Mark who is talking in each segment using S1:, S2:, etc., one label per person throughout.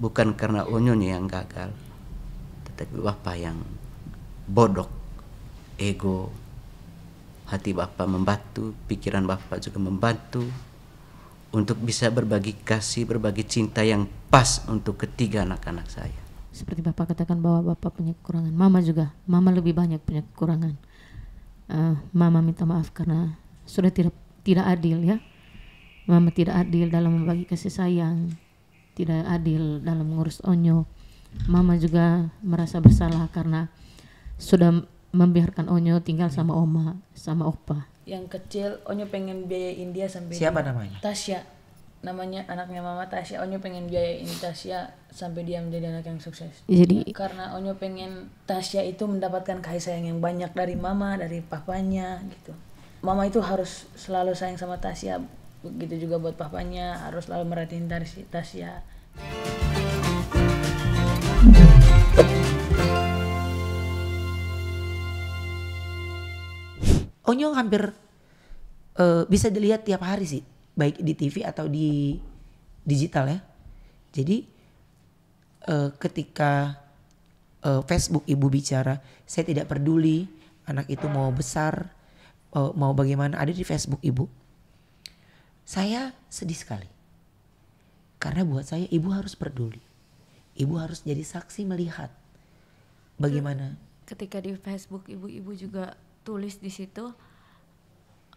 S1: bukan karena Unyunya yang gagal tetapi Bapak yang bodoh ego hati Bapak membantu pikiran Bapak juga membantu untuk bisa berbagi kasih berbagi cinta yang pas untuk ketiga anak-anak saya
S2: seperti Bapak katakan bahwa Bapak punya kekurangan Mama juga Mama lebih banyak punya kekurangan uh, Mama minta maaf karena sudah tidak tidak adil ya Mama tidak adil dalam membagi kasih sayang tidak adil dalam mengurus Onyo. Mama juga merasa bersalah karena sudah membiarkan Onyo tinggal sama Oma, sama Opa.
S3: Yang kecil Onyo pengen biayain dia sampai Siapa dia, namanya? Tasya. Namanya anaknya Mama Tasya. Onyo pengen biayain Tasya sampai dia menjadi anak yang sukses. Jadi karena Onyo pengen Tasya itu mendapatkan kasih sayang yang banyak dari Mama, dari papanya gitu. Mama itu harus selalu sayang sama Tasya begitu juga buat papanya harus selalu merhatiin Tasya
S4: Onyong hampir uh, bisa dilihat tiap hari sih baik di TV atau di digital ya jadi uh, ketika uh, Facebook ibu bicara saya tidak peduli anak itu mau besar uh, mau bagaimana ada di Facebook ibu saya sedih sekali. Karena buat saya ibu harus peduli. Ibu harus jadi saksi melihat bagaimana.
S5: Ketika di Facebook ibu-ibu juga tulis di situ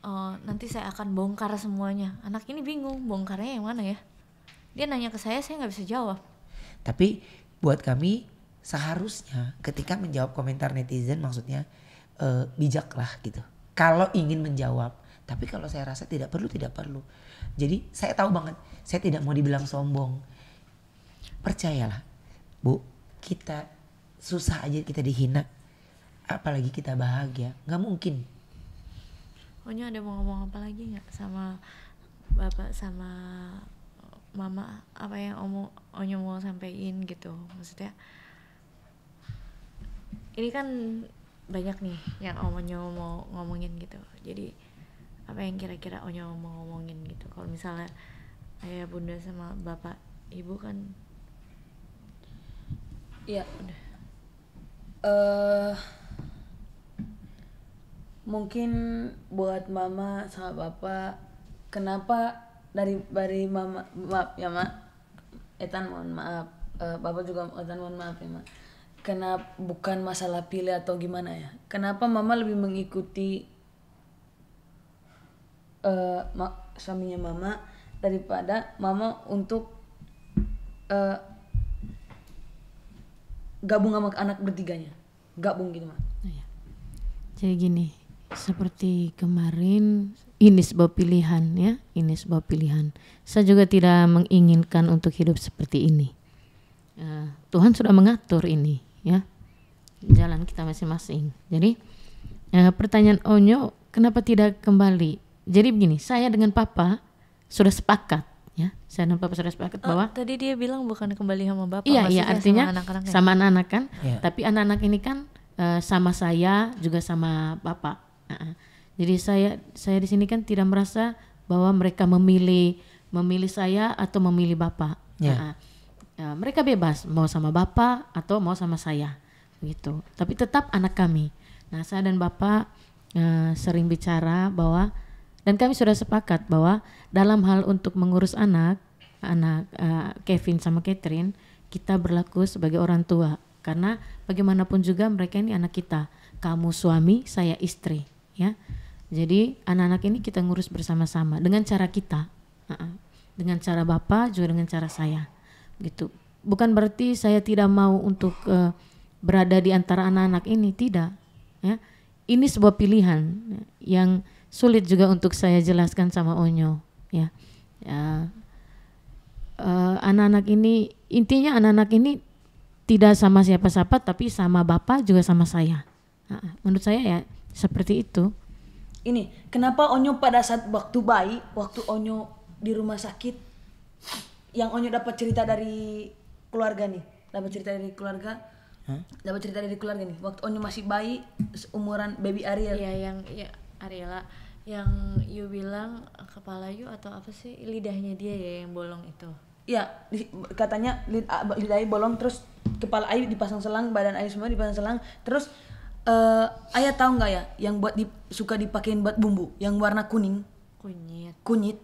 S5: uh, nanti saya akan bongkar semuanya. Anak ini bingung bongkarnya yang mana ya. Dia nanya ke saya, saya nggak bisa jawab.
S4: Tapi buat kami seharusnya ketika menjawab komentar netizen maksudnya uh, bijaklah gitu. Kalau ingin menjawab, tapi kalau saya rasa tidak perlu, tidak perlu. Jadi saya tahu banget, saya tidak mau dibilang sombong. Percayalah, Bu, kita susah aja kita dihina. Apalagi kita bahagia, nggak mungkin.
S5: Pokoknya ada mau ngomong apa lagi nggak sama bapak sama mama apa yang omong Onyo mau sampein gitu maksudnya? Ini kan banyak nih yang omonyo mau ngomongin gitu. Jadi apa yang kira-kira Onya mau ngomongin gitu kalau misalnya ayah bunda sama bapak ibu kan iya udah uh,
S3: mungkin buat mama sama bapak kenapa dari dari mama maaf ya mak Etan mohon maaf uh, bapak juga Etan mohon maaf ya mak kenapa bukan masalah pilih atau gimana ya kenapa mama lebih mengikuti Eh, ma suaminya mama daripada mama untuk uh, gabung sama anak bertiganya gabung gitu mah oh, iya.
S2: jadi gini seperti kemarin ini sebuah pilihan ya ini sebuah pilihan saya juga tidak menginginkan untuk hidup seperti ini uh, Tuhan sudah mengatur ini ya jalan kita masing-masing jadi uh, pertanyaan Onyo kenapa tidak kembali jadi begini, saya dengan papa sudah sepakat ya. Saya dengan papa sudah sepakat oh,
S5: bahwa tadi dia bilang bukan kembali sama bapak. Iya, iya artinya sama anak-anak
S2: sama anak-anak kan. Yeah. Tapi anak-anak ini kan uh, sama saya juga sama bapak. Uh -uh. Jadi saya saya di sini kan tidak merasa bahwa mereka memilih memilih saya atau memilih bapak. Yeah. Uh -uh. Uh, mereka bebas mau sama bapak atau mau sama saya gitu. Tapi tetap anak kami. Nah, saya dan bapak uh, sering bicara bahwa dan kami sudah sepakat bahwa dalam hal untuk mengurus anak, anak uh, Kevin sama Catherine, kita berlaku sebagai orang tua karena bagaimanapun juga mereka ini anak kita. Kamu suami, saya istri, ya. Jadi anak-anak ini kita ngurus bersama-sama dengan cara kita, dengan cara bapak juga dengan cara saya, gitu. Bukan berarti saya tidak mau untuk uh, berada di antara anak-anak ini, tidak, ya. Ini sebuah pilihan yang sulit juga untuk saya jelaskan sama Onyo ya. ya uh, anak-anak ini intinya anak-anak ini tidak sama siapa-siapa tapi sama bapak juga sama saya. Nah, menurut saya ya seperti itu.
S3: Ini kenapa Onyo pada saat waktu bayi, waktu Onyo di rumah sakit, yang Onyo dapat cerita dari keluarga nih, dapat cerita dari keluarga, dapat cerita dari keluarga nih. Waktu Onyo masih bayi,
S5: umuran baby Ariel. Iya yang ya Ariela yang you bilang kepala you atau apa sih lidahnya dia ya yang bolong itu
S3: ya katanya lid, lidahnya bolong terus kepala ayu dipasang selang badan ayu semua dipasang selang terus uh, ayah tahu nggak ya yang buat di, suka dipakein buat bumbu yang warna kuning kunyit kunyit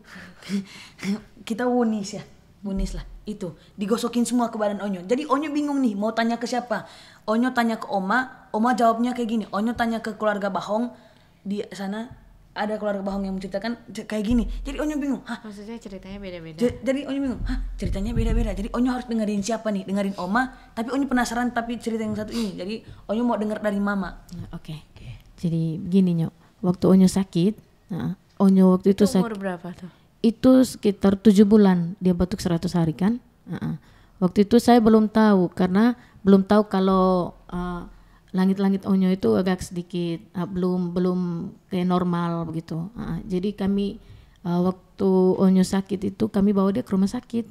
S3: kita wunis ya wunis lah itu digosokin semua ke badan onyo jadi onyo bingung nih mau tanya ke siapa onyo tanya ke oma oma jawabnya kayak gini onyo tanya ke keluarga bahong di sana ada keluarga bohong yang menceritakan kayak gini. Jadi Onyo bingung, hah? Maksudnya ceritanya beda-beda. Jadi, Onyo bingung, hah? Ceritanya beda-beda. Jadi Onyo harus dengerin siapa nih? Dengerin Oma, tapi Onyo penasaran tapi cerita yang satu ini. Jadi Onyo mau denger dari Mama.
S2: Nah, oke. Okay. Okay. Jadi gini nyok waktu Onyo sakit, nah, Onyo waktu itu, itu umur berapa tuh? Itu sekitar tujuh bulan, dia batuk seratus hari kan? Uh Waktu itu saya belum tahu karena belum tahu kalau uh, langit-langit Onyo itu agak sedikit uh, belum belum kayak normal begitu. Uh, jadi kami uh, waktu Onyo sakit itu kami bawa dia ke rumah sakit.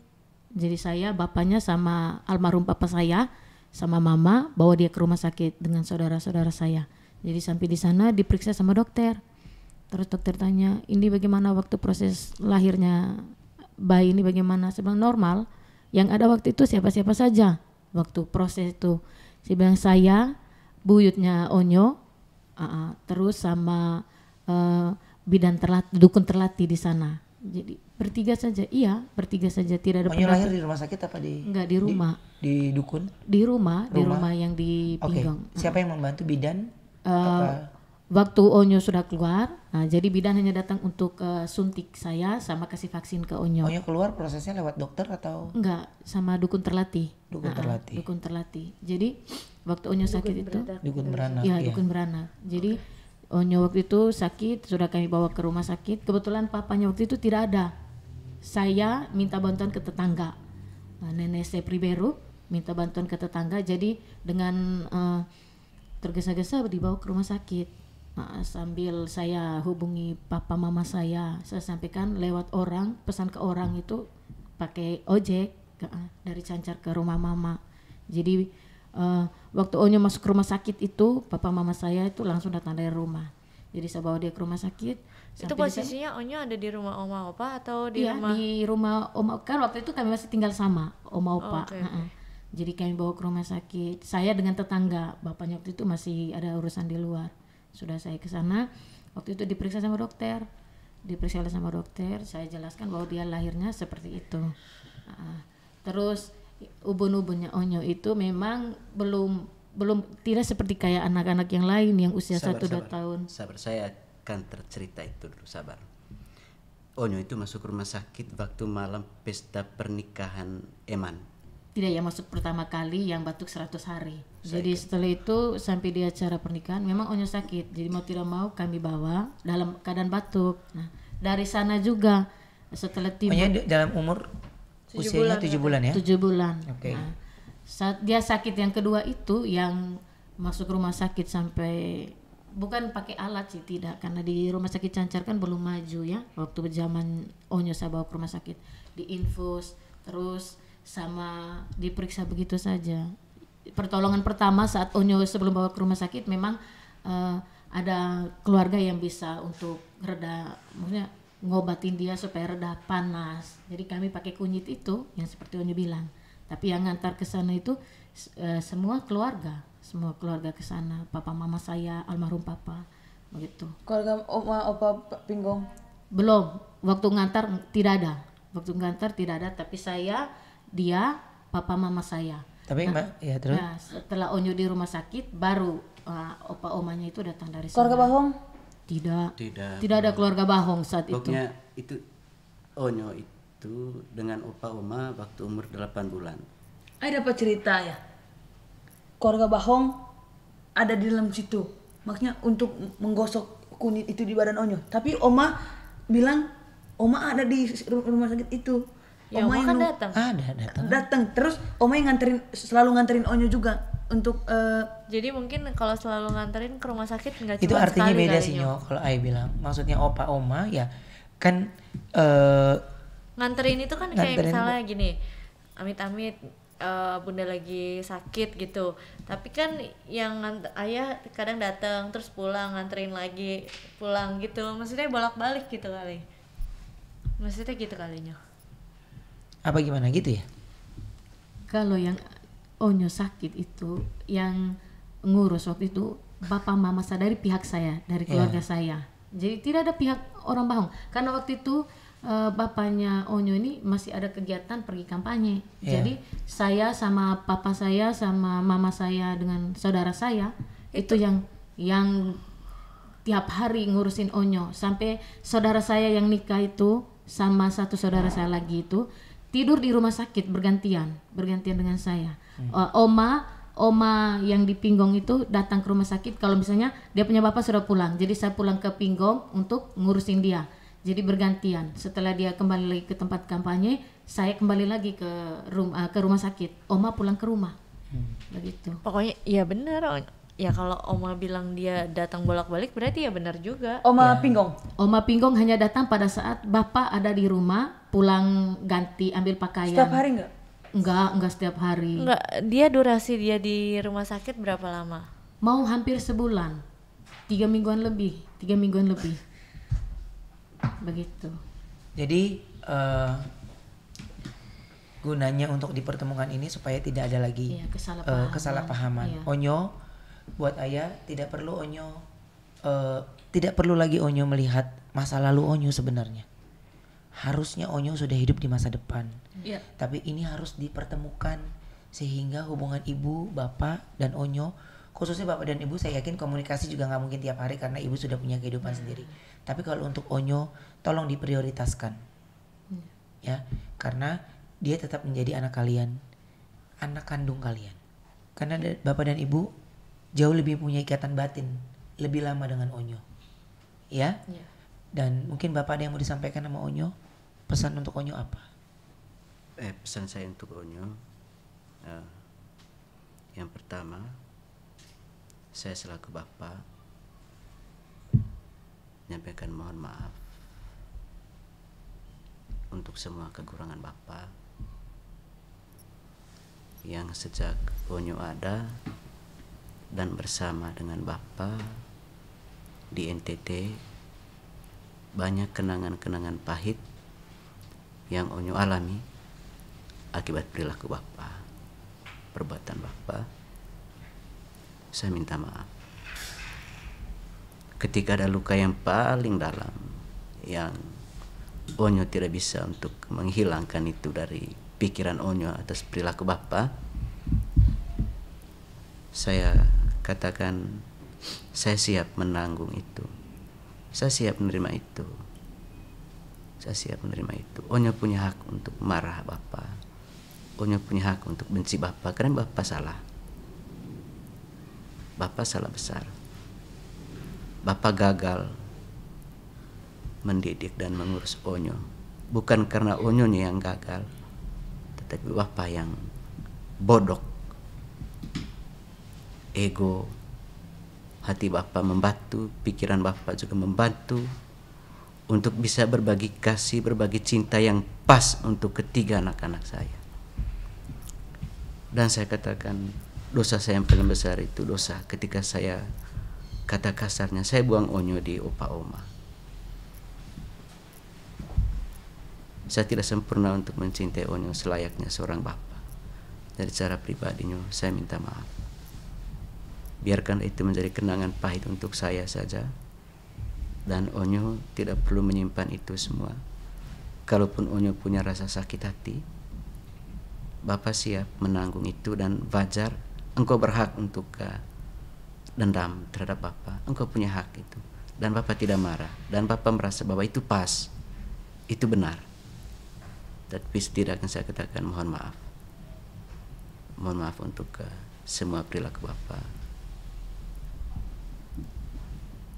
S2: Jadi saya bapaknya sama almarhum papa saya sama mama bawa dia ke rumah sakit dengan saudara-saudara saya. Jadi sampai di sana diperiksa sama dokter. Terus dokter tanya, "Ini bagaimana waktu proses lahirnya bayi ini bagaimana?" Saya bilang normal. Yang ada waktu itu siapa-siapa saja waktu proses itu. Saya bilang saya buyutnya Onyo, uh, terus sama uh, bidan terlati dukun terlatih di sana. Jadi bertiga saja, iya bertiga saja tidak ada. Onyo lahir di rumah sakit apa di? Enggak di rumah.
S4: Di, di dukun?
S2: Di rumah, rumah, di rumah yang di Pinggang. Okay.
S4: Siapa yang membantu bidan?
S2: Uh, waktu Onyo sudah keluar, nah, jadi bidan hanya datang untuk uh, suntik saya sama
S4: kasih vaksin ke Onyo. Onyo keluar prosesnya lewat dokter atau? Enggak,
S2: sama dukun terlatih. Dukun nah, terlatih. Dukun terlatih. Jadi waktu Onyo dukun sakit beranak. itu, dukun beranak. Ya, ya. dukun beranak. Jadi okay. Onyo waktu itu sakit, sudah kami bawa ke rumah sakit. Kebetulan papanya waktu itu tidak ada. Saya minta bantuan ke tetangga. Nah, nenek saya Priberu minta bantuan ke tetangga. Jadi dengan uh, tergesa-gesa dibawa ke rumah sakit Nah, sambil saya hubungi papa mama saya saya sampaikan lewat orang pesan ke orang itu pakai ojek eh, dari Cancar ke rumah mama jadi uh, waktu Onya masuk ke rumah sakit itu papa mama saya itu langsung datang dari rumah jadi saya bawa dia ke rumah sakit itu posisinya
S5: Onya ada di rumah oma opa atau di iya, rumah
S2: di rumah oma kan waktu itu kami masih tinggal sama oma oh, opa oh, okay. jadi kami bawa ke rumah sakit saya dengan tetangga bapaknya waktu itu masih ada urusan di luar sudah saya ke sana waktu itu diperiksa sama dokter diperiksa sama dokter saya jelaskan bahwa dia lahirnya seperti itu uh, terus ubun-ubunnya onyo itu memang belum belum tidak seperti kayak anak-anak yang lain yang usia sabar, satu dua
S1: tahun sabar saya akan tercerita itu dulu sabar onyo itu masuk rumah sakit waktu malam pesta pernikahan Eman tidak ya
S2: maksud pertama kali yang batuk 100 hari. sakit. jadi setelah itu sampai di acara pernikahan memang Onyo sakit. Jadi mau tidak mau kami bawa dalam keadaan batuk. Nah, dari sana juga setelah tiba Onyo dalam umur
S4: usianya tujuh bulan, ya. bulan ya? tujuh bulan. Oke. Okay. Nah,
S2: saat dia sakit yang kedua itu yang masuk rumah sakit sampai bukan pakai alat sih tidak karena di rumah sakit Cancar kan belum maju ya waktu zaman Onyo saya bawa ke rumah sakit di infus terus sama diperiksa begitu saja. Pertolongan pertama saat Onyo sebelum bawa ke rumah sakit memang uh, ada keluarga yang bisa untuk reda, maksudnya ngobatin dia supaya reda panas. Jadi kami pakai kunyit itu yang seperti Onyo bilang. Tapi yang ngantar ke sana itu uh, semua keluarga, semua keluarga ke sana, papa mama saya, almarhum papa, begitu.
S3: Keluarga oma opa pinggong?
S2: Belum, waktu ngantar tidak ada. Waktu ngantar tidak ada, tapi saya dia papa mama saya
S4: tapi nah, mbak ya terus nah,
S2: setelah Onyo di rumah sakit baru uh, opa omanya itu datang dari keluarga sana. Bahong tidak
S1: tidak tidak ada keluarga Bahong saat Pokoknya itu itu Onyo itu dengan opa oma waktu umur 8 bulan
S3: ada apa cerita ya keluarga Bahong ada di dalam situ maksudnya untuk menggosok kunyit itu di badan Onyo tapi oma bilang oma ada di rumah sakit itu
S5: Ya, Oma kan datang. Ada
S3: ah, datang. Datang terus Oma yang nganterin selalu nganterin Onyo juga untuk uh,
S5: jadi mungkin kalau selalu nganterin ke rumah sakit nggak itu artinya beda sih nyo
S4: kalau Ai bilang maksudnya opa oma ya kan uh,
S5: nganterin itu kan nganterin kayak misalnya gini amit-amit uh, bunda lagi sakit gitu tapi kan yang ayah kadang datang terus pulang nganterin lagi pulang gitu maksudnya bolak-balik gitu kali maksudnya gitu kalinya
S4: apa gimana gitu ya
S2: kalau yang onyo sakit itu yang ngurus waktu itu bapak mama saya dari pihak saya dari keluarga yeah. saya jadi tidak ada pihak orang Bahong karena waktu itu uh, bapaknya Onyo ini masih ada kegiatan pergi kampanye yeah. jadi saya sama papa saya sama mama saya dengan saudara saya itu yang yang tiap hari ngurusin Onyo sampai saudara saya yang nikah itu sama satu saudara saya lagi itu tidur di rumah sakit bergantian bergantian dengan saya hmm. uh, oma oma yang di Pinggong itu datang ke rumah sakit kalau misalnya dia punya bapak sudah pulang jadi saya pulang ke Pinggong untuk ngurusin dia jadi bergantian setelah dia kembali lagi ke tempat kampanye saya kembali lagi ke rumah eh, ke rumah sakit oma pulang ke rumah
S5: hmm. begitu
S2: pokoknya ya benar
S5: ya kalau Oma bilang dia datang bolak-balik berarti ya benar juga. Oma ya. Pinggong.
S2: Oma Pinggong hanya datang pada saat Bapak ada di rumah, pulang ganti ambil pakaian. Setiap hari enggak? Enggak, enggak setiap hari. Enggak,
S5: dia durasi dia di rumah sakit berapa lama?
S2: Mau hampir sebulan. Tiga mingguan lebih, tiga mingguan lebih.
S5: Begitu.
S4: Jadi uh, gunanya untuk dipertemukan ini supaya tidak ada lagi ya, kesalahpahaman. Uh, kesalahpahaman. Ya. Onyo buat ayah tidak perlu Onyo uh, tidak perlu lagi Onyo melihat masa lalu Onyo sebenarnya. Harusnya Onyo sudah hidup di masa depan. Yeah. Tapi ini harus dipertemukan sehingga hubungan ibu, bapak dan Onyo khususnya bapak dan ibu saya yakin komunikasi juga nggak mungkin tiap hari karena ibu sudah punya kehidupan hmm. sendiri. Tapi kalau untuk Onyo tolong diprioritaskan. Hmm. Ya, karena dia tetap menjadi anak kalian, anak kandung kalian. Karena bapak dan ibu jauh lebih punya ikatan batin
S1: lebih lama dengan Onyo
S4: ya yeah. dan mungkin bapak ada yang mau disampaikan sama Onyo pesan untuk Onyo apa
S1: eh pesan saya untuk Onyo uh, yang pertama saya selaku bapak menyampaikan mohon maaf untuk semua kekurangan bapak yang sejak Onyo ada dan bersama dengan Bapak di NTT banyak kenangan-kenangan pahit yang Onyo alami akibat perilaku Bapak, perbuatan Bapak. Saya minta maaf. Ketika ada luka yang paling dalam yang Onyo tidak bisa untuk menghilangkan itu dari pikiran Onyo atas perilaku Bapak, saya katakan saya siap menanggung itu saya siap menerima itu saya siap menerima itu Onya punya hak untuk marah Bapak Onya punya hak untuk benci Bapak karena Bapak salah Bapak salah besar Bapak gagal mendidik dan mengurus Onyo bukan karena Onyonya yang gagal tetapi Bapak yang bodoh ego hati Bapak membantu, pikiran Bapak juga membantu untuk bisa berbagi kasih, berbagi cinta yang pas untuk ketiga anak-anak saya. Dan saya katakan dosa saya yang paling besar itu dosa ketika saya kata kasarnya saya buang onyo di opa oma. Saya tidak sempurna untuk mencintai onyo selayaknya seorang bapak. Dari cara pribadinya saya minta maaf biarkan itu menjadi kenangan pahit untuk saya saja dan Onyo tidak perlu menyimpan itu semua kalaupun Onyo punya rasa sakit hati Bapak siap menanggung itu dan wajar engkau berhak untuk uh, dendam terhadap Bapak engkau punya hak itu dan Bapak tidak marah dan Bapak merasa bahwa itu pas itu benar tapi setidaknya saya katakan mohon maaf mohon maaf untuk uh, semua perilaku Bapak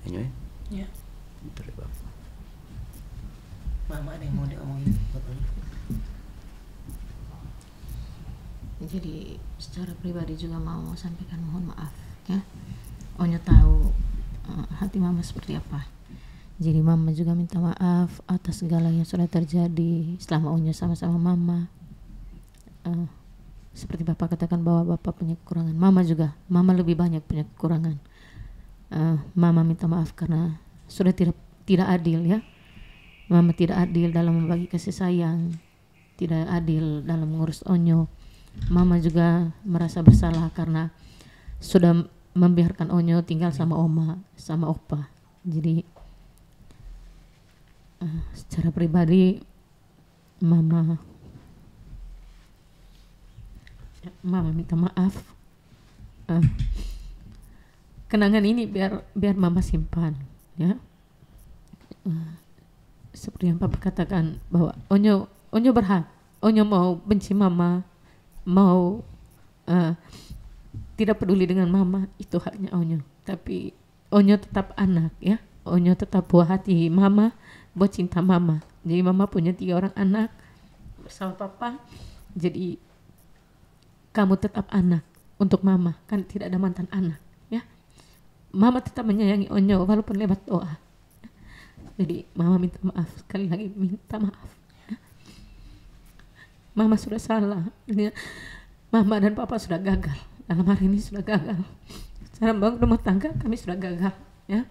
S1: anyway iya. iya. ya dari bapak
S4: mama ada yang mau diomongin buat jadi
S2: secara pribadi juga mau sampaikan mohon maaf ya Onyo tahu uh, hati mama seperti apa jadi mama juga minta maaf atas segala yang sudah terjadi selama Onyo sama-sama mama uh, seperti bapak katakan bahwa bapak punya kekurangan mama juga mama lebih banyak punya kekurangan uh, mama minta maaf karena sudah tidak tidak adil ya mama tidak adil dalam membagi kasih sayang tidak adil dalam mengurus Onyo mama juga merasa bersalah karena sudah membiarkan Onyo tinggal sama oma sama opa jadi uh, secara pribadi mama mama minta maaf uh, kenangan ini biar biar mama simpan ya seperti yang papa katakan bahwa onyo onyo berhak onyo mau benci mama mau uh, tidak peduli dengan mama itu haknya onyo tapi onyo tetap anak ya onyo tetap buah hati mama buat cinta mama jadi mama punya tiga orang anak bersama papa jadi kamu tetap anak untuk mama kan tidak ada mantan anak mama tetap menyayangi Onyo walaupun lewat doa. Jadi mama minta maaf sekali lagi minta maaf. Mama sudah salah. Mama dan papa sudah gagal. Dalam hari ini sudah gagal. Cara bangun rumah tangga kami sudah gagal. Ya,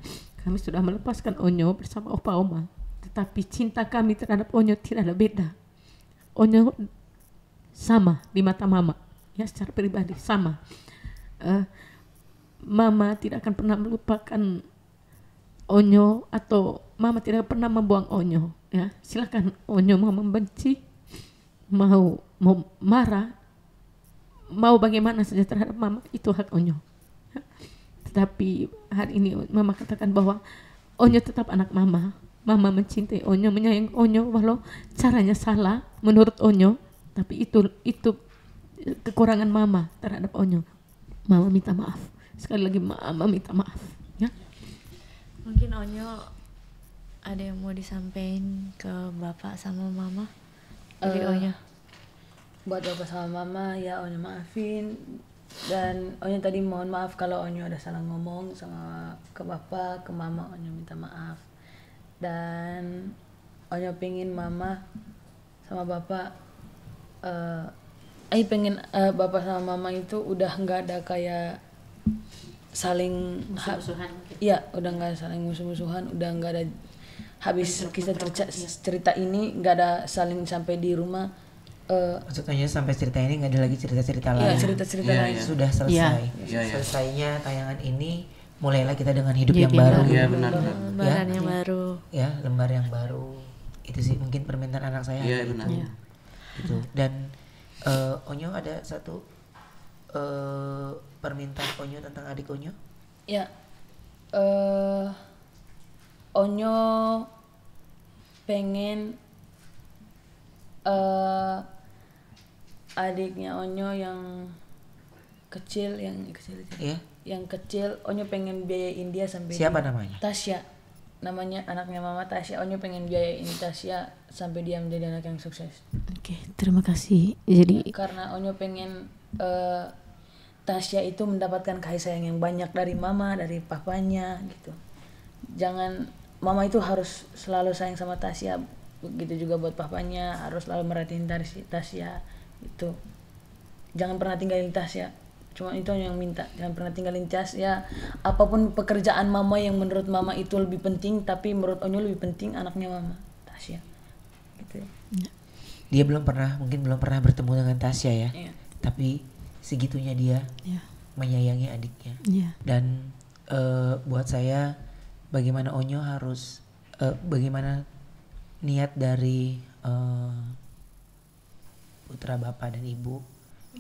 S2: kami sudah melepaskan Onyo bersama Opa Oma. Tetapi cinta kami terhadap Onyo tidak ada beda. Onyo sama di mata Mama. Ya, secara pribadi sama. Uh, mama tidak akan pernah melupakan Onyo atau mama tidak pernah membuang Onyo ya silahkan Onyo mau membenci mau mau marah mau bagaimana saja terhadap mama itu hak Onyo ya. tetapi hari ini mama katakan bahwa Onyo tetap anak mama mama mencintai Onyo menyayang Onyo walau caranya salah menurut Onyo tapi itu itu kekurangan mama terhadap Onyo mama minta maaf sekali lagi mama minta maaf ya
S5: mungkin Onyo ada yang mau disampaikan ke bapak sama mama dari uh, eh, Onyo buat bapak sama mama ya
S3: Onyo maafin dan Onyo tadi mohon maaf kalau Onyo ada salah ngomong sama ke bapak ke mama Onyo minta maaf dan Onyo pengen mama sama bapak uh, eh, Ayo eh, pengen uh, bapak sama mama itu udah nggak ada kayak saling musuh-musuhan iya udah nggak saling musuh-musuhan udah nggak ada habis kita cerita iya. cerita ini nggak ada saling sampai di rumah
S4: uh, maksudnya sampai cerita ini nggak ada lagi cerita-cerita iya, lain cerita-cerita ya, lain ya. sudah iya. selesai ya. Ya, ya. selesainya tayangan ini mulailah kita dengan hidup ya, yang baru ya benar lembaran ya. yang baru ya lembar yang baru itu sih mungkin permintaan anak saya ya benar ya. itu gitu. dan uh, Onyo ada satu uh, permintaan Onyo tentang adik Onyo?
S3: Ya, uh, Onyo pengen uh, adiknya Onyo yang kecil, yang kecil, yeah. yang kecil, Onyo pengen biayain dia sampai siapa dia, namanya? Tasya namanya anaknya Mama Tasya Onyo pengen biaya ini Tasya sampai dia menjadi anak yang sukses. Oke, okay, terima kasih. Jadi karena Onyo pengen uh, Tasya itu mendapatkan kasih sayang yang banyak dari mama, dari papanya gitu. Jangan mama itu harus selalu sayang sama Tasya, begitu juga buat papanya harus selalu merhatiin Tasya itu. Jangan pernah tinggalin Tasya. Cuma itu yang minta, jangan pernah tinggalin Tasya. Apapun pekerjaan mama yang menurut mama itu lebih penting, tapi menurut Onyo lebih penting anaknya mama, Tasya.
S4: Gitu. Dia belum pernah, mungkin belum pernah bertemu dengan Tasya ya. Iya. Tapi segitunya dia yeah. menyayangi adiknya yeah. dan uh, buat saya bagaimana Onyo harus uh, bagaimana niat dari uh, putra bapak dan ibu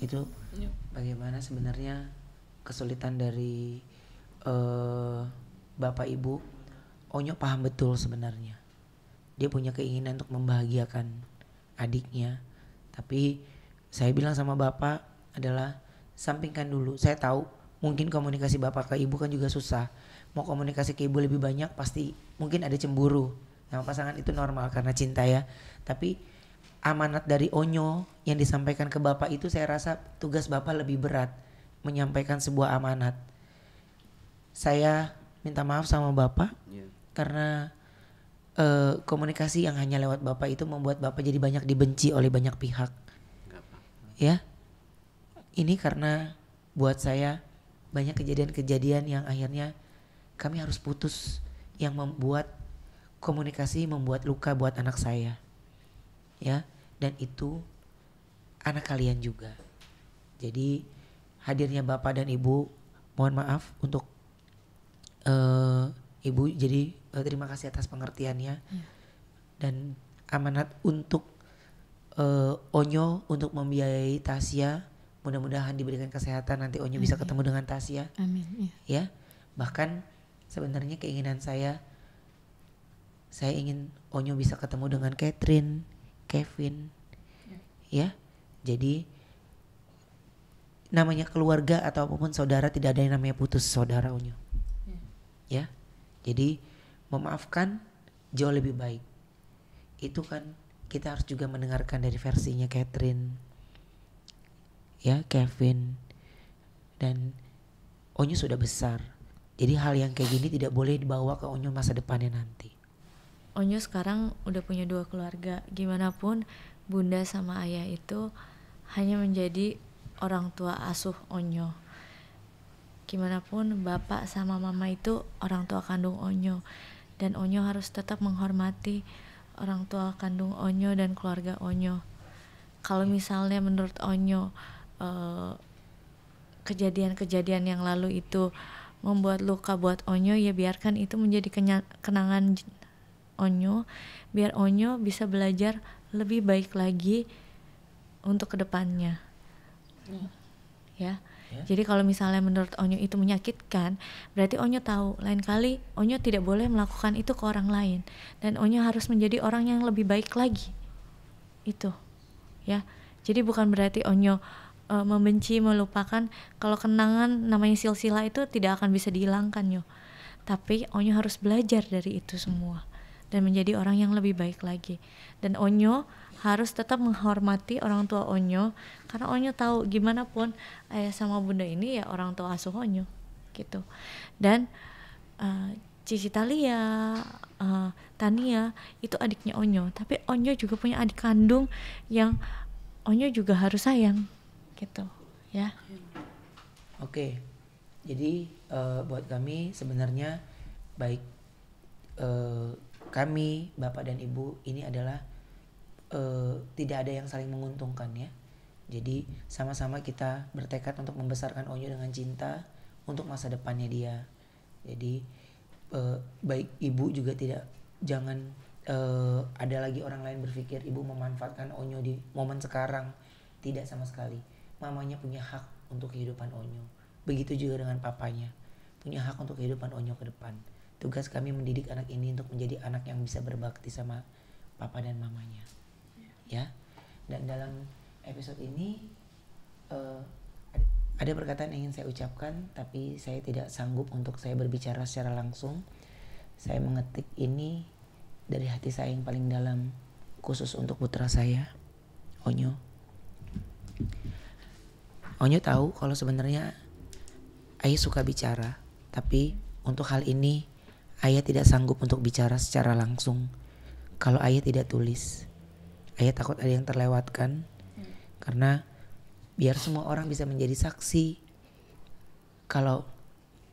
S4: itu ya. bagaimana sebenarnya kesulitan dari uh, bapak ibu Onyo paham betul sebenarnya dia punya keinginan untuk membahagiakan adiknya tapi saya bilang sama bapak adalah sampingkan dulu. Saya tahu mungkin komunikasi bapak ke ibu kan juga susah. Mau komunikasi ke ibu lebih banyak pasti mungkin ada cemburu. Sama pasangan itu normal karena cinta ya. Tapi amanat dari Onyo yang disampaikan ke bapak itu saya rasa tugas bapak lebih berat menyampaikan sebuah amanat. Saya minta maaf sama bapak yeah. karena uh, komunikasi yang hanya lewat bapak itu membuat bapak jadi banyak dibenci oleh banyak pihak. Ya, ini karena buat saya banyak kejadian-kejadian yang akhirnya kami harus putus yang membuat komunikasi membuat luka buat anak saya. Ya, dan itu anak kalian juga. Jadi hadirnya Bapak dan Ibu, mohon maaf untuk uh, Ibu jadi uh, terima kasih atas pengertiannya. ya. Dan amanat untuk uh, Onyo untuk membiayai Tasya Mudah-mudahan diberikan kesehatan nanti Onyu bisa ketemu dengan Tasya. Amin. Ya. ya. Bahkan sebenarnya keinginan saya saya ingin Onyu bisa ketemu dengan Catherine, Kevin. Ya. ya. Jadi namanya keluarga atau apapun saudara tidak ada yang namanya putus saudara Onyu. Ya. ya. Jadi memaafkan jauh lebih baik. Itu kan kita harus juga mendengarkan dari versinya Catherine ya Kevin dan Onyo sudah besar. Jadi hal yang kayak gini tidak boleh dibawa ke Onyo masa depannya nanti.
S5: Onyo sekarang udah punya dua keluarga. Gimana pun bunda sama ayah itu hanya menjadi orang tua asuh Onyo. Gimana pun bapak sama mama itu orang tua kandung Onyo dan Onyo harus tetap menghormati orang tua kandung Onyo dan keluarga Onyo. Kalau misalnya menurut Onyo Eh, kejadian-kejadian yang lalu itu membuat luka buat Onyo ya biarkan itu menjadi kenangan Onyo biar Onyo bisa belajar lebih baik lagi untuk kedepannya hmm. ya, ya jadi kalau misalnya menurut Onyo itu menyakitkan berarti Onyo tahu lain kali Onyo tidak boleh melakukan itu ke orang lain dan Onyo harus menjadi orang yang lebih baik lagi itu ya jadi bukan berarti Onyo uh, membenci, melupakan. Kalau kenangan namanya silsilah itu tidak akan bisa dihilangkan yo. Tapi Onyo harus belajar dari itu semua dan menjadi orang yang lebih baik lagi. Dan Onyo harus tetap menghormati orang tua Onyo karena Onyo tahu gimana pun ayah sama bunda ini ya orang tua asuh Onyo gitu. Dan uh, Cici Talia, uh, Tania itu adiknya Onyo, tapi Onyo juga punya adik kandung yang Onyo juga harus sayang gitu ya
S4: oke jadi uh, buat kami sebenarnya baik uh, kami bapak dan ibu ini adalah uh, tidak ada yang saling menguntungkan ya jadi sama-sama kita bertekad untuk membesarkan Onyo dengan cinta untuk masa depannya dia jadi uh, baik ibu juga tidak jangan uh, ada lagi orang lain berpikir ibu memanfaatkan Onyo di momen sekarang tidak sama sekali mamanya punya hak untuk kehidupan Onyo. Begitu juga dengan papanya, punya hak untuk kehidupan Onyo ke depan. Tugas kami mendidik anak ini untuk menjadi anak yang bisa berbakti sama papa dan mamanya. Ya. Dan dalam episode ini uh, ada perkataan yang ingin saya ucapkan tapi saya tidak sanggup untuk saya berbicara secara langsung. Saya mengetik ini dari hati saya yang paling dalam khusus untuk putra saya, Onyo. Onyo tahu kalau sebenarnya Ayah suka bicara, tapi untuk hal ini Ayah tidak sanggup untuk bicara secara langsung. Kalau Ayah tidak tulis, Ayah takut ada yang terlewatkan hmm. karena biar semua orang bisa menjadi saksi kalau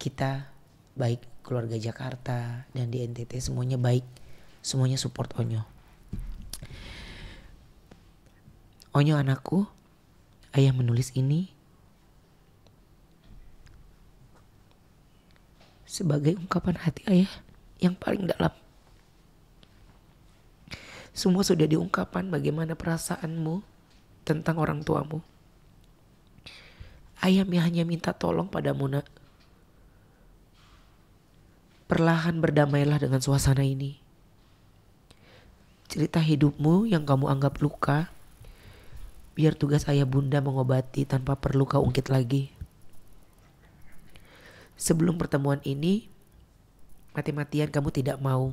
S4: kita baik keluarga Jakarta dan di NTT semuanya baik, semuanya support Onyo. Onyo anakku, ayah menulis ini sebagai ungkapan hati ayah yang paling dalam. Semua sudah diungkapkan bagaimana perasaanmu tentang orang tuamu. Ayah hanya minta tolong padamu nak. Perlahan berdamailah dengan suasana ini. Cerita hidupmu yang kamu anggap luka, biar tugas ayah bunda mengobati tanpa perlu kau ungkit lagi sebelum pertemuan ini mati-matian kamu tidak mau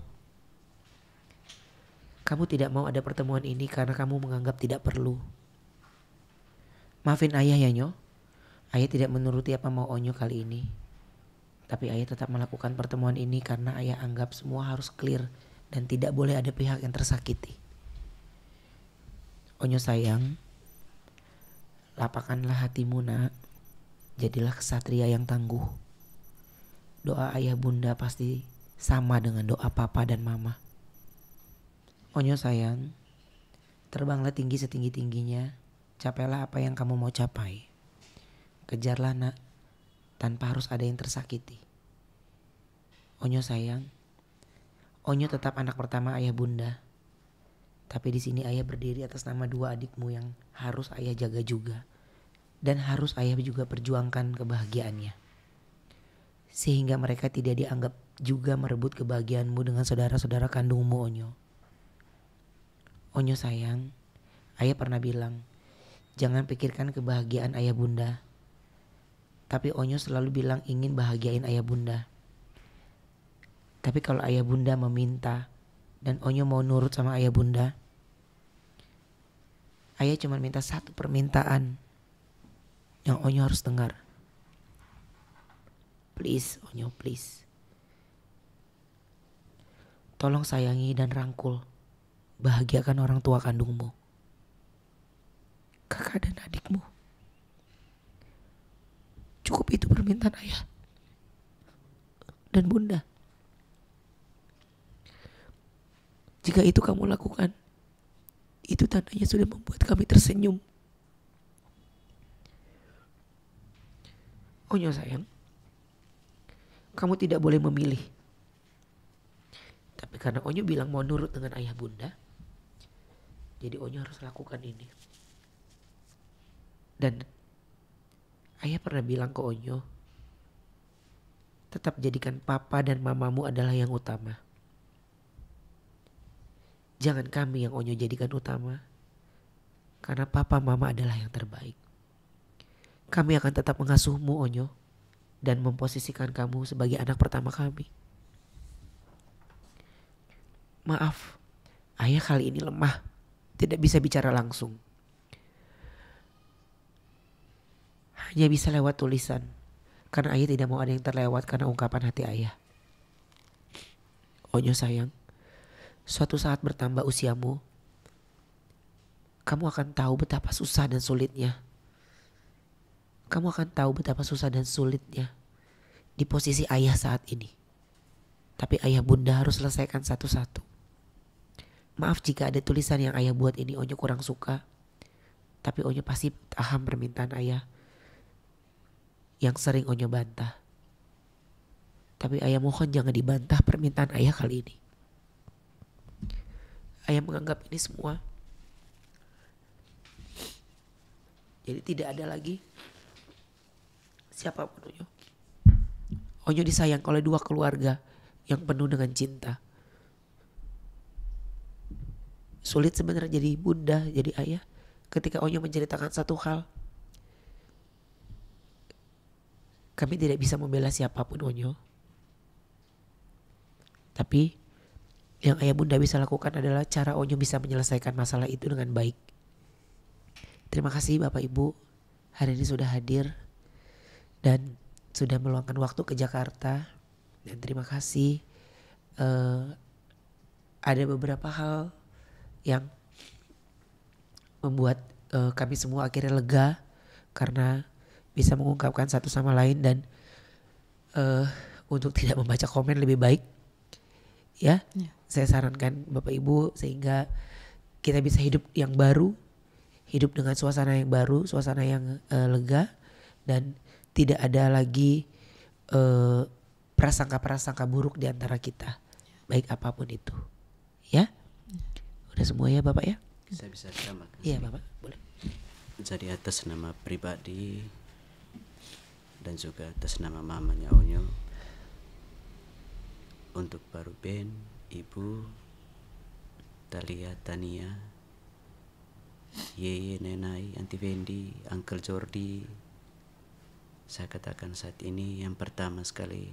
S4: kamu tidak mau ada pertemuan ini karena kamu menganggap tidak perlu. Maafin ayah ya nyo, ayah tidak menuruti apa mau onyo kali ini. Tapi ayah tetap melakukan pertemuan ini karena ayah anggap semua harus clear dan tidak boleh ada pihak yang tersakiti. Onyo sayang, lapakanlah hatimu nak, jadilah kesatria yang tangguh doa ayah bunda pasti sama dengan doa papa dan mama. Onyo sayang, terbanglah tinggi setinggi-tingginya, capailah apa yang kamu mau capai. Kejarlah nak, tanpa harus ada yang tersakiti. Onyo sayang, Onyo tetap anak pertama ayah bunda. Tapi di sini ayah berdiri atas nama dua adikmu yang harus ayah jaga juga. Dan harus ayah juga perjuangkan kebahagiaannya sehingga mereka tidak dianggap juga merebut kebahagiaanmu dengan saudara-saudara kandungmu Onyo. Onyo sayang, ayah pernah bilang, jangan pikirkan kebahagiaan ayah bunda. Tapi Onyo selalu bilang ingin bahagiain ayah bunda. Tapi kalau ayah bunda meminta dan Onyo mau nurut sama ayah bunda, ayah cuma minta satu permintaan yang Onyo harus dengar Please, Onyo, oh please. Tolong sayangi dan rangkul. Bahagiakan orang tua kandungmu. Kakak dan adikmu. Cukup itu permintaan ayah. Dan bunda. Jika itu kamu lakukan, itu tandanya sudah membuat kami tersenyum. Onyo oh sayang, kamu tidak boleh memilih. Tapi karena Onyo bilang mau nurut dengan ayah bunda, jadi Onyo harus lakukan ini. Dan ayah pernah bilang ke Onyo, tetap jadikan papa dan mamamu adalah yang utama. Jangan kami yang Onyo jadikan utama, karena papa mama adalah yang terbaik. Kami akan tetap mengasuhmu Onyo dan memposisikan kamu sebagai anak pertama kami. Maaf, ayah kali ini lemah, tidak bisa bicara langsung. Hanya bisa lewat tulisan, karena ayah tidak mau ada yang terlewat karena ungkapan hati ayah. Onyo sayang, suatu saat bertambah usiamu, kamu akan tahu betapa susah dan sulitnya kamu akan tahu betapa susah dan sulitnya di posisi ayah saat ini. Tapi ayah bunda harus selesaikan satu-satu. Maaf jika ada tulisan yang ayah buat ini Onyo kurang suka. Tapi Onyo pasti paham permintaan ayah yang sering Onyo bantah. Tapi ayah mohon jangan dibantah permintaan ayah kali ini. Ayah menganggap ini semua. Jadi tidak ada lagi siapa Onyo? Onyo oh, disayang oleh dua keluarga yang penuh dengan cinta. Sulit sebenarnya jadi bunda, jadi ayah ketika Onyo menceritakan satu hal. Kami tidak bisa membela siapapun Onyo. Tapi yang ayah bunda bisa lakukan adalah cara Onyo bisa menyelesaikan masalah itu dengan baik. Terima kasih Bapak Ibu hari ini sudah hadir dan sudah meluangkan waktu ke Jakarta dan terima kasih uh, ada beberapa hal yang membuat uh, kami semua akhirnya lega karena bisa mengungkapkan satu sama lain dan uh, untuk tidak membaca komen lebih baik ya, ya. saya sarankan bapak ibu sehingga kita bisa hidup yang baru hidup dengan suasana yang baru suasana yang uh, lega dan tidak ada lagi uh, prasangka-prasangka buruk di antara kita, baik apapun itu, ya. Udah semua ya bapak
S1: ya. bisa bisa sama. Iya bapak, boleh. Jadi atas nama pribadi dan juga atas nama mamanya Onyo untuk baru Ben, Ibu, Talia, Tania, Yeye, Nenai, Anti Uncle Jordi, saya katakan saat ini yang pertama sekali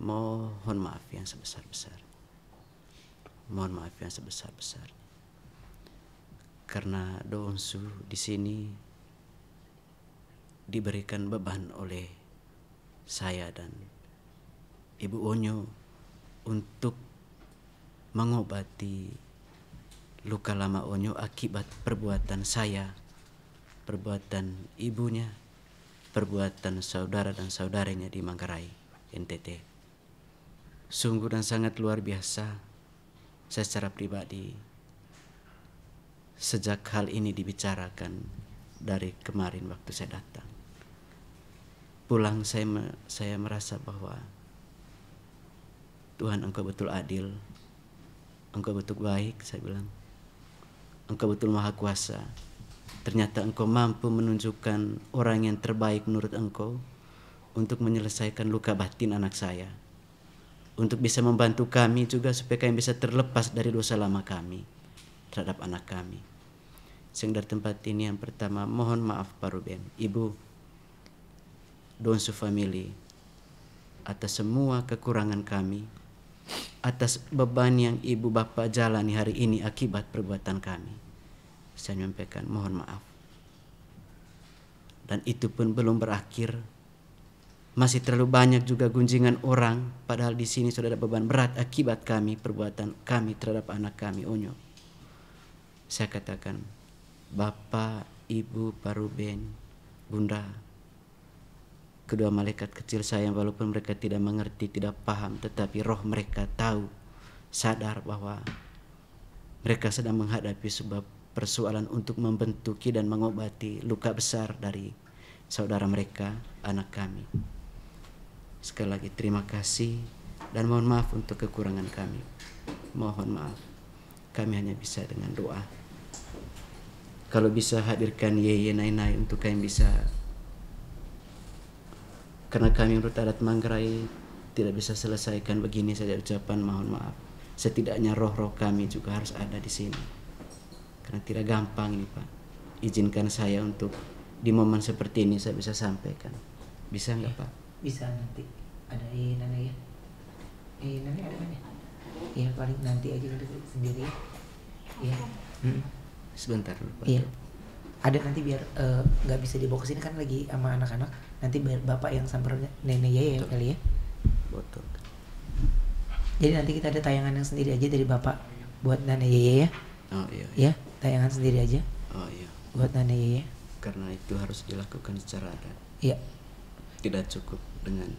S1: mohon maaf yang sebesar-besar mohon maaf yang sebesar-besar karena donsu di sini diberikan beban oleh saya dan Ibu Onyo untuk mengobati luka lama Onyo akibat perbuatan saya, perbuatan ibunya perbuatan saudara dan saudaranya di Manggarai, NTT. Sungguh dan sangat luar biasa saya secara pribadi sejak hal ini dibicarakan dari kemarin waktu saya datang. Pulang saya saya merasa bahwa Tuhan engkau betul adil, engkau betul baik, saya bilang. Engkau betul maha kuasa, Ternyata engkau mampu menunjukkan orang yang terbaik menurut engkau untuk menyelesaikan luka batin anak saya. Untuk bisa membantu kami juga supaya kami bisa terlepas dari dosa lama kami terhadap anak kami. Sehingga dari tempat ini yang pertama mohon maaf Pak Ruben, Ibu, Donsu Family, atas semua kekurangan kami, atas beban yang Ibu Bapak jalani hari ini akibat perbuatan kami saya menyampaikan mohon maaf. Dan itu pun belum berakhir. Masih terlalu banyak juga gunjingan orang, padahal di sini sudah ada beban berat akibat kami, perbuatan kami terhadap anak kami, Onyo. Saya katakan, Bapak, Ibu, Paruben, Bunda, kedua malaikat kecil saya walaupun mereka tidak mengerti, tidak paham, tetapi roh mereka tahu, sadar bahwa mereka sedang menghadapi sebab persoalan untuk membentuki dan mengobati luka besar dari saudara mereka, anak kami. Sekali lagi terima kasih dan mohon maaf untuk kekurangan kami. Mohon maaf. Kami hanya bisa dengan doa. Kalau bisa hadirkan Yeye Nainai untuk kami bisa karena kami menurut adat Manggarai tidak bisa selesaikan begini saja ucapan mohon maaf. Setidaknya roh-roh kami juga harus ada di sini karena tidak gampang ini Pak. Izinkan saya untuk di momen seperti ini saya bisa sampaikan. Bisa nggak iya. Pak?
S4: Bisa nanti. Ada ini Nana ya. ini Nana ada mana? Ya paling nanti aja sendiri. Ya.
S1: Hmm. Sebentar dulu Pak. Iya.
S4: Ada nanti biar eh, nggak uh, bisa dibawa ke sini kan lagi sama anak-anak. Nanti biar bapak yang samperin nenek ya ya kali ya. Betul. Jadi nanti kita ada tayangan yang sendiri aja dari bapak buat nenek ya. ya, ya. Oh iya. iya. Ya tayangan sendiri aja oh iya buat Nana ya?
S1: karena itu harus dilakukan secara ada iya tidak cukup dengan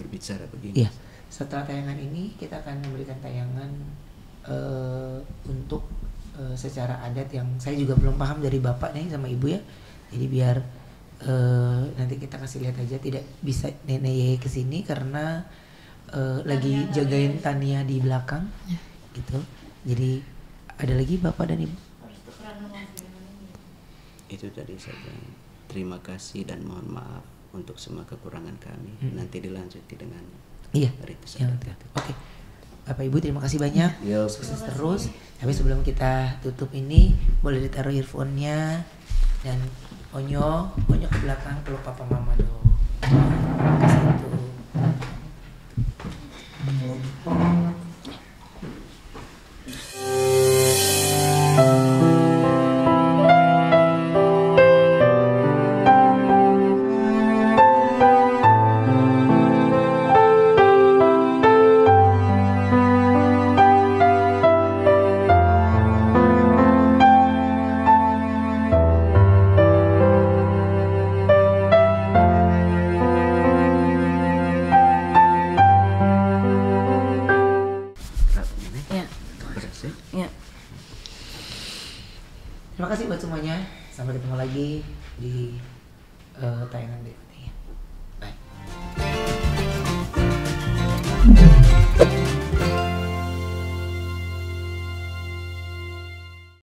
S1: berbicara begini iya
S4: setelah tayangan ini kita akan memberikan tayangan uh, untuk uh, secara adat yang saya juga belum paham dari bapak nih sama ibu ya jadi biar uh, nanti kita kasih lihat aja tidak bisa nenek ke kesini karena uh, lagi jagain Tania di belakang ya. gitu jadi ada lagi bapak dan ibu
S1: itu tadi saja terima kasih dan mohon maaf untuk semua kekurangan kami hmm. nanti dilanjuti dengan iya ya, oke
S4: okay. Bapak Ibu terima kasih banyak ya, sukses terus tapi sebelum kita tutup ini boleh ditaruh earphone-nya dan onyo onyo ke belakang peluk papa mama dong